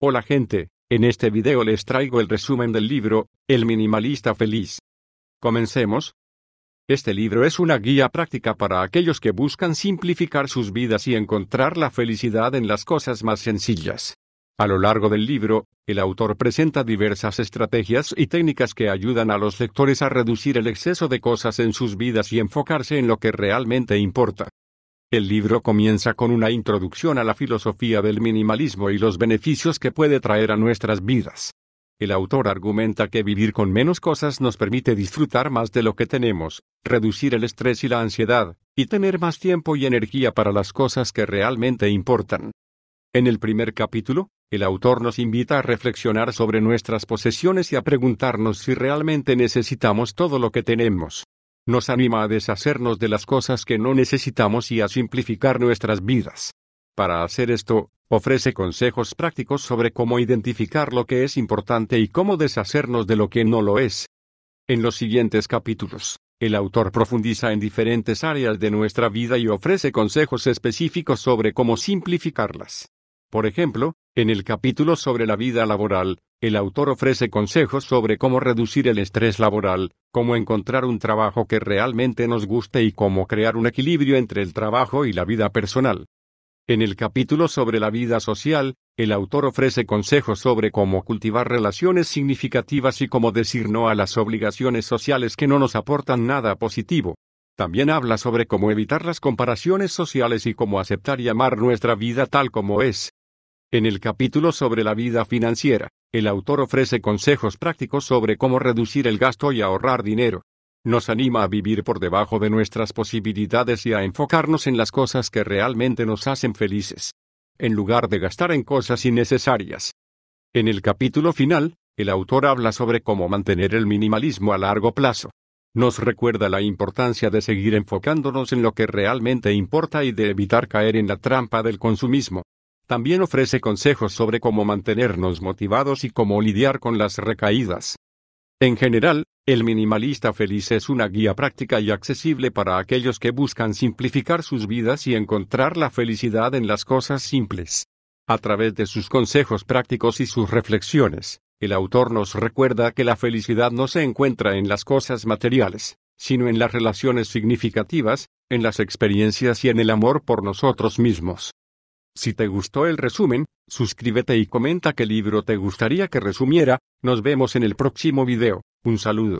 Hola gente, en este video les traigo el resumen del libro, El minimalista feliz. Comencemos. Este libro es una guía práctica para aquellos que buscan simplificar sus vidas y encontrar la felicidad en las cosas más sencillas. A lo largo del libro, el autor presenta diversas estrategias y técnicas que ayudan a los lectores a reducir el exceso de cosas en sus vidas y enfocarse en lo que realmente importa. El libro comienza con una introducción a la filosofía del minimalismo y los beneficios que puede traer a nuestras vidas. El autor argumenta que vivir con menos cosas nos permite disfrutar más de lo que tenemos, reducir el estrés y la ansiedad, y tener más tiempo y energía para las cosas que realmente importan. En el primer capítulo, el autor nos invita a reflexionar sobre nuestras posesiones y a preguntarnos si realmente necesitamos todo lo que tenemos nos anima a deshacernos de las cosas que no necesitamos y a simplificar nuestras vidas. Para hacer esto, ofrece consejos prácticos sobre cómo identificar lo que es importante y cómo deshacernos de lo que no lo es. En los siguientes capítulos, el autor profundiza en diferentes áreas de nuestra vida y ofrece consejos específicos sobre cómo simplificarlas. Por ejemplo, en el capítulo sobre la vida laboral, el autor ofrece consejos sobre cómo reducir el estrés laboral, cómo encontrar un trabajo que realmente nos guste y cómo crear un equilibrio entre el trabajo y la vida personal. En el capítulo sobre la vida social, el autor ofrece consejos sobre cómo cultivar relaciones significativas y cómo decir no a las obligaciones sociales que no nos aportan nada positivo. También habla sobre cómo evitar las comparaciones sociales y cómo aceptar y amar nuestra vida tal como es. En el capítulo sobre la vida financiera, el autor ofrece consejos prácticos sobre cómo reducir el gasto y ahorrar dinero. Nos anima a vivir por debajo de nuestras posibilidades y a enfocarnos en las cosas que realmente nos hacen felices, en lugar de gastar en cosas innecesarias. En el capítulo final, el autor habla sobre cómo mantener el minimalismo a largo plazo. Nos recuerda la importancia de seguir enfocándonos en lo que realmente importa y de evitar caer en la trampa del consumismo. También ofrece consejos sobre cómo mantenernos motivados y cómo lidiar con las recaídas. En general, el minimalista feliz es una guía práctica y accesible para aquellos que buscan simplificar sus vidas y encontrar la felicidad en las cosas simples. A través de sus consejos prácticos y sus reflexiones, el autor nos recuerda que la felicidad no se encuentra en las cosas materiales, sino en las relaciones significativas, en las experiencias y en el amor por nosotros mismos. Si te gustó el resumen, suscríbete y comenta qué libro te gustaría que resumiera, nos vemos en el próximo video, un saludo.